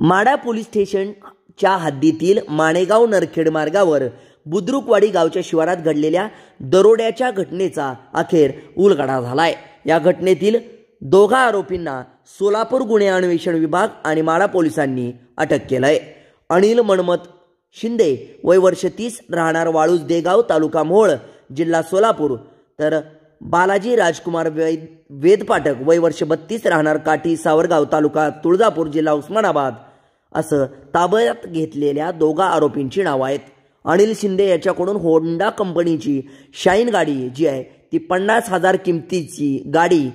माडा police स्टेशनच्या हद्दीतील माणेगाव नरखेड मार्गावर बुद्रुकवाडी गावच्या शिवारात घडलेल्या दरोड्याच्या घटनेचा अखेर उलगडा झालाय या घटनेतील दोघा आरोपींना सोलापूर गुन्हे अन्वेषण विभाग आणि माडा पोलिसांनी अटक केलंय अनिल मणमत शिंदे वय वर्ष तीस राहणार वाळूज देगाव तालुका मोहोळ जिल्हा सोलापूर तर बालाजी राजकुमार वेद वेदपाठक वय वर्ष बत्तीस राहणार काठी सावरगाव तालुका तुळजापूर जिल्हा उस्मानाबाद असं ताब्यात घेतलेल्या दोघा आरोपींची नावं आहेत अनिल शिंदे याच्याकडून होंडा कंपनीची शाईन गाडी जी आहे ती पन्नास हजार किमतीची गाडी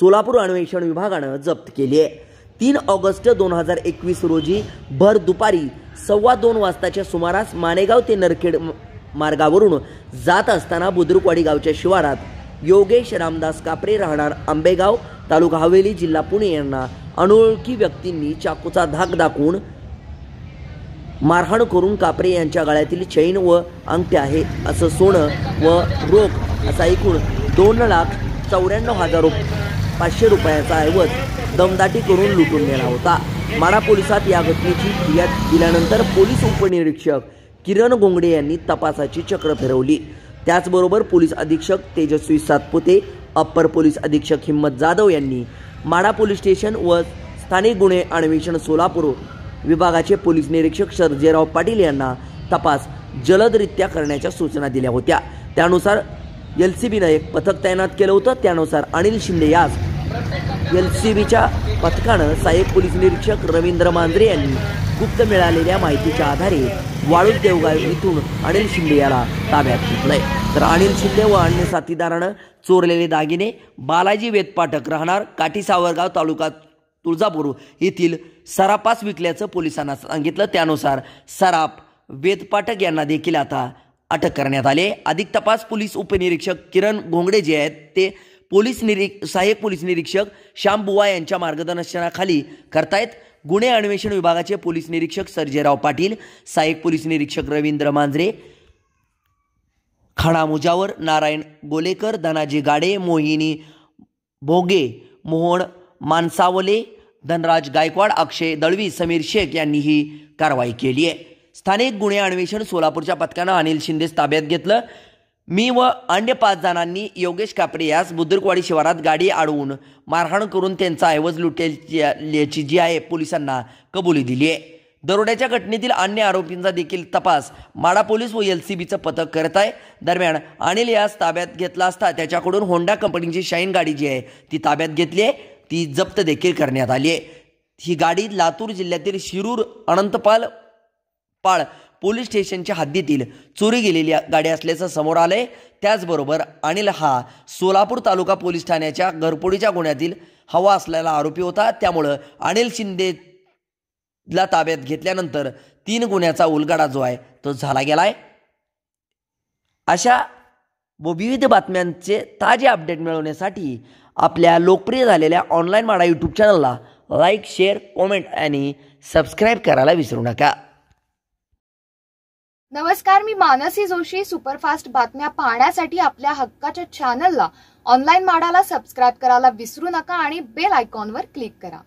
सोलापूर अन्वेषण विभागानं जप्त केली आहे तीन ऑगस्ट दोन हजार एकवीस रोजी भर दुपारी सव्वा दोन वाजताच्या सुमारास मानेगाव ते नरखेड मार्गावरून जात असताना बुद्रुकवाडी गावच्या शिवारात योगेश रामदास कापरे राहणार आंबेगाव तालुका हवेली जिल्हा पुणे यांना अनोळखी व्यक्तींनी चाकूचा धाक दाखवून मारहाण करून कापरे यांच्या गळ्यातील चैन व अंगठ्या आहे असं सोनं व रोख असा एकूण दोन लाख चौऱ्याण्णव हजार रुप पाचशे रुपयाचा ऐवज दमदाटी करून लुटून नेला होता माडा पोलिसात या घटनेची फिर्याद दिल्यानंतर पोलीस उपनिरीक्षक किरण गोंगडे यांनी तपासाची चक्र फिरवली त्याचबरोबर पोलीस अधीक्षक तेजस्वी सातपुते अप्पर पोलीस अधीक्षक हिम्मत जाधव यांनी माडा पोलीस स्टेशन व स्थानिक गुन्हे अन्वेषण सोलापूर विभागाचे पोलीस निरीक्षक सर्जेराव पाटील यांना तपास जलदरित्या करण्याच्या सूचना दिल्या होत्या त्यानुसार एल सी बीनं एक पथक तैनात केलं होतं त्यानुसार अनिल शिंदे यास एल सी बीच्या पथकानं साहेब पोलीस निरीक्षक रवींद्र मांजरे यांनी गुप्त मिळालेल्या माहितीच्या आधारे वाळूज देवगाव इथून अनिल शिंदे याला ताब्यात घेतलंय तर अनिल शिंदे व अन्य साथीदारानं चोरलेले दागिने बालाजी वेदपाठक राहणार काठी सावरगाव तालुका तुळजापूर येथील सरापास विकल्याचं पोलिसांना सांगितलं त्यानुसार सराप वेदपाठक यांना देखील आता अटक करण्यात आले अधिक तपास पोलीस उपनिरीक्षक किरण घोंगडे जे आहेत ते पोलीस निरीक सहाय्यक पोलीस निरीक्षक श्याम बुवा यांच्या मार्गदर्शनाखाली करतायत गुन्हे अन्वेषण विभागाचे पोलीस निरीक्षक सर्जेराव पाटील सहाय्यक पोलीस निरीक्षक रवींद्र मांजरे खाणा मुजावर नारायण गोलेकर धनाजी गाडे मोहिनी भोगे मोहन मानसावले धनराज गायकवाड अक्षय दळवी समीर शेख यांनी ही कारवाई केली आहे स्थानिक गुन्हे अन्वेषण सोलापूरच्या पथकानं अनिल शिंदेस ताब्यात घेतलं मी व अन्य पाच जणांनी योगेश कापडे यास बुद्रकवाडी शिवारात गाडी अडवून मारहाण करून त्यांचा ऐवज लुटेल्याची जी आहे पोलिसांना कबुली दिली आहे दरोड्याच्या घटनेतील अन्य आरोपींचा देखील तपास माडा पोलीस व एल सी बीचं पथक करत आहे दरम्यान अनिल यास ताब्यात घेतला असता त्याच्याकडून होंडा कंपनीची शाईन गाडी जी आहे ती ताब्यात घेतली आहे ती जप्त देखील करण्यात आली आहे ही गाडी लातूर जिल्ह्यातील शिरूर अनंतपाल पाळ पोलीस स्टेशनच्या हद्दीतील चोरी गेलेली गाडी असल्याचं समोर आलंय त्याचबरोबर अनिल हा सोलापूर तालुका पोलीस ठाण्याच्या घरपोडीच्या गुन्ह्यातील हवा असलेला आरोपी होता त्यामुळं अनिल शिंदेला ताब्यात घेतल्यानंतर तीन गुन्ह्याचा उलगाडा जो आहे तो झाला गेलाय अशा व विविध बातम्यांचे ताजे अपडेट मिळवण्यासाठी आपल्या लोकप्रिय झालेल्या ऑनलाईन माडा यूट्यूब चॅनलला लाईक शेअर कॉमेंट आणि सबस्क्राईब करायला विसरू नका नमस्कार मी मानसी जोशी सुपरफास्ट बातम्या पाहण्यासाठी आपल्या हक्काच्या चॅनलला ऑनलाईन माडाला सबस्क्राईब करायला विसरू नका आणि बेल आयकॉनवर क्लिक करा